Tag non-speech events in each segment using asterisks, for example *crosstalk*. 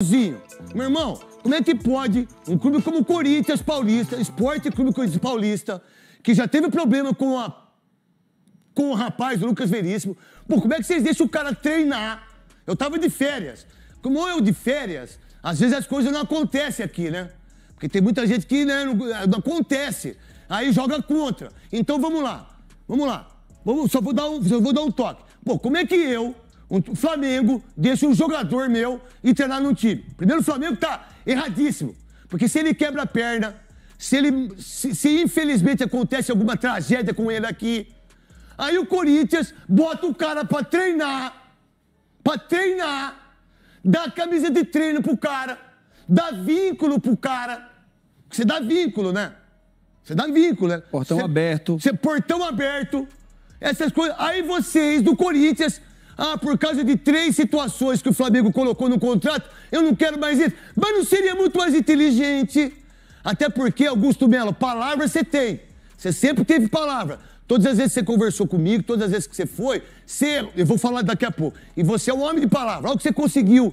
Zinho, meu irmão, como é que pode um clube como o Corinthians Paulista, Esporte Clube Corinthians Paulista, que já teve problema com, a, com o rapaz, o Lucas Veríssimo, pô, como é que vocês deixam o cara treinar? Eu tava de férias. Como eu de férias, às vezes as coisas não acontecem aqui, né? Porque tem muita gente que né, não, não, acontece, aí joga contra. Então vamos lá, vamos lá. Vamos, só, vou dar um, só vou dar um toque. Pô, como é que eu, o Flamengo deixa um jogador meu treinar num time. Primeiro, o Flamengo tá erradíssimo. Porque se ele quebra a perna, se, ele, se, se infelizmente acontece alguma tragédia com ele aqui, aí o Corinthians bota o cara pra treinar. Pra treinar. Dá camisa de treino pro cara. Dá vínculo pro cara. Você dá vínculo, né? Você dá vínculo, né? Portão aberto. Você portão aberto. Essas coisas. Aí vocês do Corinthians ah, por causa de três situações que o Flamengo colocou no contrato, eu não quero mais isso. Mas não seria muito mais inteligente? Até porque, Augusto Melo, palavra você tem. Você sempre teve palavra. Todas as vezes que você conversou comigo, todas as vezes que você foi, você, eu vou falar daqui a pouco. E você é um homem de palavra, olha o que você conseguiu.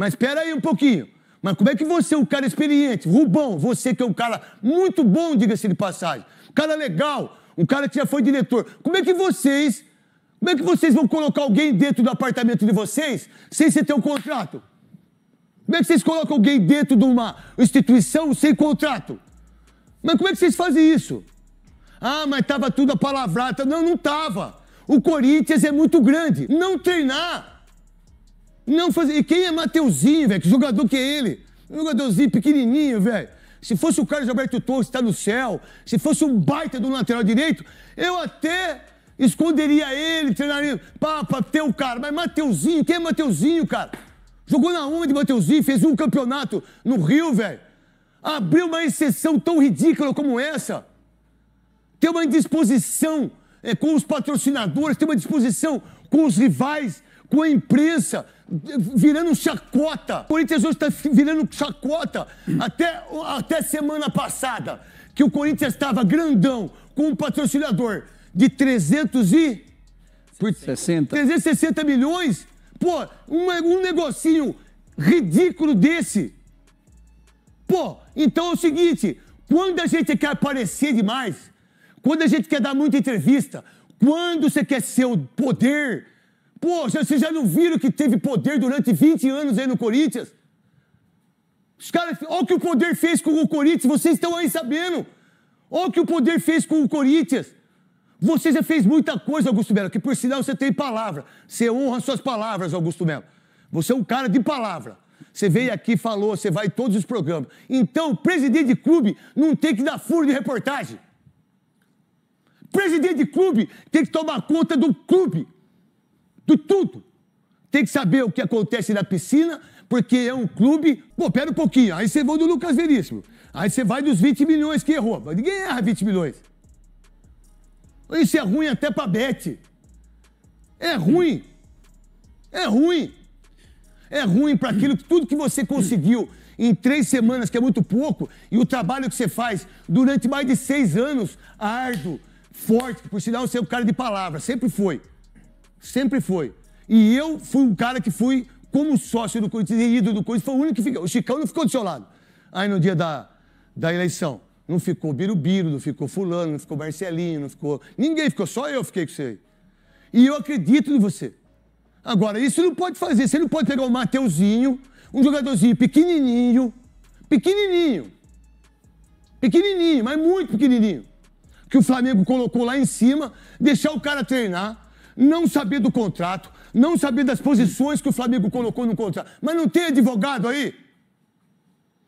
Mas espera aí um pouquinho. Mas como é que você, é um cara experiente, Rubão, você que é um cara muito bom, diga-se de passagem, um cara legal, um cara que já foi diretor, como é que vocês como é que vocês vão colocar alguém dentro do apartamento de vocês sem você ter um contrato? Como é que vocês colocam alguém dentro de uma instituição sem contrato? Mas como é que vocês fazem isso? Ah, mas estava tudo a palavrata. Não, não estava. O Corinthians é muito grande. Não treinar. Não fazer. E quem é Mateuzinho, velho? Que jogador que é ele? Um jogadorzinho pequenininho, velho. Se fosse o Carlos Alberto Torres, está no céu. Se fosse um baita do lateral direito, eu até Esconderia ele, treinaria papa, ter o cara. Mas Mateuzinho, quem é Mateuzinho, cara? Jogou na onde, Mateuzinho? Fez um campeonato no Rio, velho. Abriu uma exceção tão ridícula como essa. Tem uma indisposição é, com os patrocinadores, tem uma disposição com os rivais, com a imprensa, virando chacota. O Corinthians hoje está virando chacota. Até, até semana passada, que o Corinthians estava grandão com um patrocinador de 300 e... 60. 360 milhões? Pô, um um negocinho ridículo desse. Pô, então é o seguinte, quando a gente quer aparecer demais, quando a gente quer dar muita entrevista, quando você quer ser o poder, pô, vocês já não viram que teve poder durante 20 anos aí no Corinthians? Os caras, olha o que o poder fez com o Corinthians, vocês estão aí sabendo. Olha o que o poder fez com o Corinthians. Você já fez muita coisa, Augusto Melo, que por sinal você tem palavra. Você honra suas palavras, Augusto Melo. Você é um cara de palavra. Você veio aqui, falou, você vai em todos os programas. Então, presidente de clube não tem que dar furo de reportagem. Presidente de clube tem que tomar conta do clube, do tudo. Tem que saber o que acontece na piscina, porque é um clube. Pô, pera um pouquinho. Aí você vai do Lucas Veríssimo. Aí você vai dos 20 milhões que errou. Ninguém erra 20 milhões. Isso é ruim até para Bete. É ruim. É ruim. É ruim para aquilo tudo que você conseguiu em três semanas, que é muito pouco, e o trabalho que você faz durante mais de seis anos, árduo, forte, por sinal, você é um cara de palavra, sempre foi. Sempre foi. E eu fui um cara que fui, como sócio do Corinthians e ídolo do Corinthians, foi o único que ficou. O Chicão não ficou do seu lado aí no dia da, da eleição. Não ficou Birubiru, não ficou Fulano, não ficou Marcelinho, não ficou. Ninguém ficou, só eu fiquei com você. E eu acredito em você. Agora, isso não pode fazer. Você não pode pegar o Mateuzinho, um jogadorzinho pequenininho, pequenininho, pequenininho, mas muito pequenininho, que o Flamengo colocou lá em cima, deixar o cara treinar, não saber do contrato, não saber das posições que o Flamengo colocou no contrato. Mas não tem advogado aí?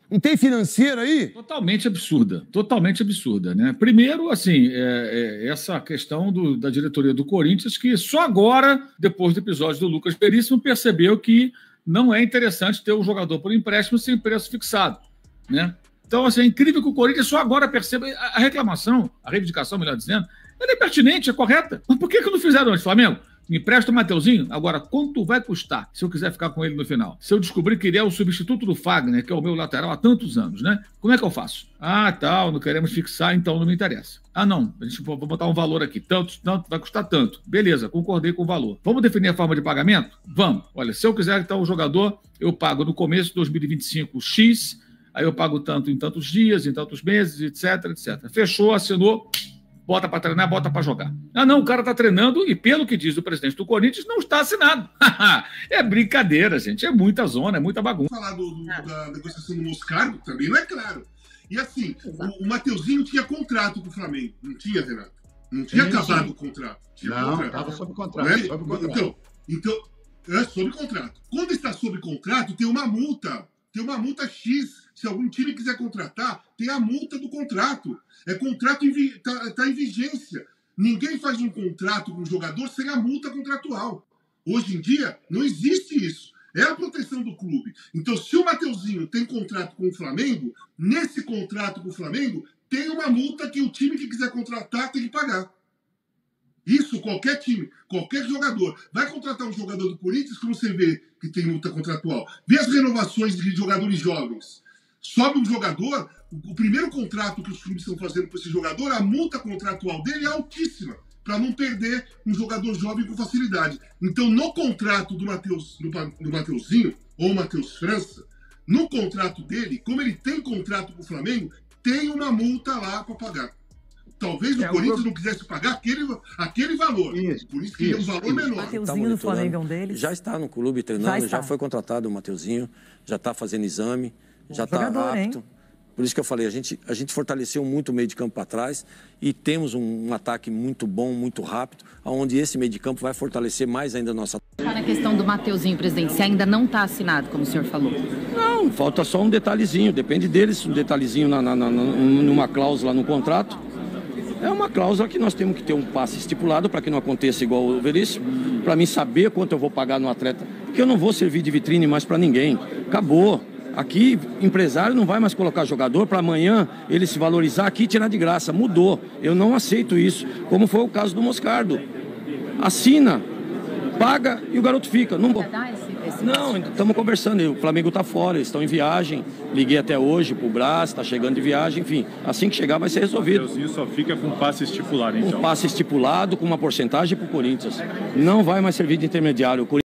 Não tem financeira aí? Totalmente absurda, totalmente absurda, né? Primeiro, assim, é, é essa questão do, da diretoria do Corinthians, que só agora, depois do episódio do Lucas Veríssimo, percebeu que não é interessante ter um jogador por empréstimo sem preço fixado, né? Então, assim, é incrível que o Corinthians só agora perceba. A reclamação, a reivindicação, melhor dizendo, ela é pertinente, é correta. Mas por que, que não fizeram antes, Flamengo? Me empresta o Mateuzinho? Agora, quanto vai custar se eu quiser ficar com ele no final? Se eu descobrir que ele é o substituto do Fagner, que é o meu lateral há tantos anos, né? Como é que eu faço? Ah, tal, não queremos fixar, então não me interessa. Ah, não, a gente vai botar um valor aqui, tanto, tanto, vai custar tanto. Beleza, concordei com o valor. Vamos definir a forma de pagamento? Vamos. Olha, se eu quiser então o jogador, eu pago no começo de 2025 X, aí eu pago tanto em tantos dias, em tantos meses, etc, etc. Fechou, assinou, bota para treinar, bota para jogar. Ah, não, o cara está treinando e, pelo que diz o presidente do Corinthians, não está assinado. *laughs* é brincadeira, gente. É muita zona, é muita bagunça. Falar do, do, ah. da negociação do Moscardo também não é claro. E assim, o, o Mateuzinho tinha contrato com o Flamengo. Não tinha, Renato? Não tinha sim, acabado sim. o contrato. Tinha não, estava sob contrato. É? Sob contrato. Então, então é sob contrato. Quando está sob contrato, tem uma multa tem uma multa X. Se algum time quiser contratar, tem a multa do contrato. É contrato está tá em vigência. Ninguém faz um contrato com o jogador sem a multa contratual. Hoje em dia, não existe isso. É a proteção do clube. Então, se o Mateuzinho tem contrato com o Flamengo, nesse contrato com o Flamengo, tem uma multa que o time que quiser contratar tem que pagar. Isso qualquer time, qualquer jogador. Vai contratar um jogador do Corinthians, como você vê que tem luta contratual. Vê as renovações de jogadores jovens. Sobe um jogador, o primeiro contrato que os clubes estão fazendo para esse jogador, a multa contratual dele é altíssima, para não perder um jogador jovem com facilidade. Então, no contrato do, Mateus, do, do Mateuzinho, ou Matheus França, no contrato dele, como ele tem contrato com o Flamengo, tem uma multa lá para pagar talvez é o Corinthians não quisesse pagar aquele, aquele valor. Isso, o Corinthians queria um valor isso. menor. Mateuzinho do Flamengo é um deles. Já está no clube treinando, já foi contratado o Mateuzinho, já está fazendo exame, já está apto. Hein? Por isso que eu falei, a gente, a gente fortaleceu muito o meio de campo para trás e temos um, um, ataque muito bom, muito rápido, onde esse meio de campo vai fortalecer mais ainda a nossa. Tá na questão do Mateuzinho, presidente, se ainda não está assinado, como o senhor falou? Não, falta só um detalhezinho, depende deles, um detalhezinho na, na, na, numa cláusula no contrato. É uma cláusula que nós temos que ter um passe estipulado para que não aconteça igual o Veríssimo, para mim saber quanto eu vou pagar no atleta, porque eu não vou servir de vitrine mais para ninguém. Acabou. Aqui, empresário não vai mais colocar jogador para amanhã ele se valorizar aqui e tirar de graça. Mudou. Eu não aceito isso, como foi o caso do Moscardo. Assina, paga e o garoto fica. Não... Não, estamos conversando. O Flamengo está fora, eles estão em viagem. Liguei até hoje para o Brás, está chegando de viagem, enfim. Assim que chegar vai ser resolvido. O só fica com passe estipulado, então. Um passe estipulado com uma porcentagem para o Corinthians. Não vai mais servir de intermediário.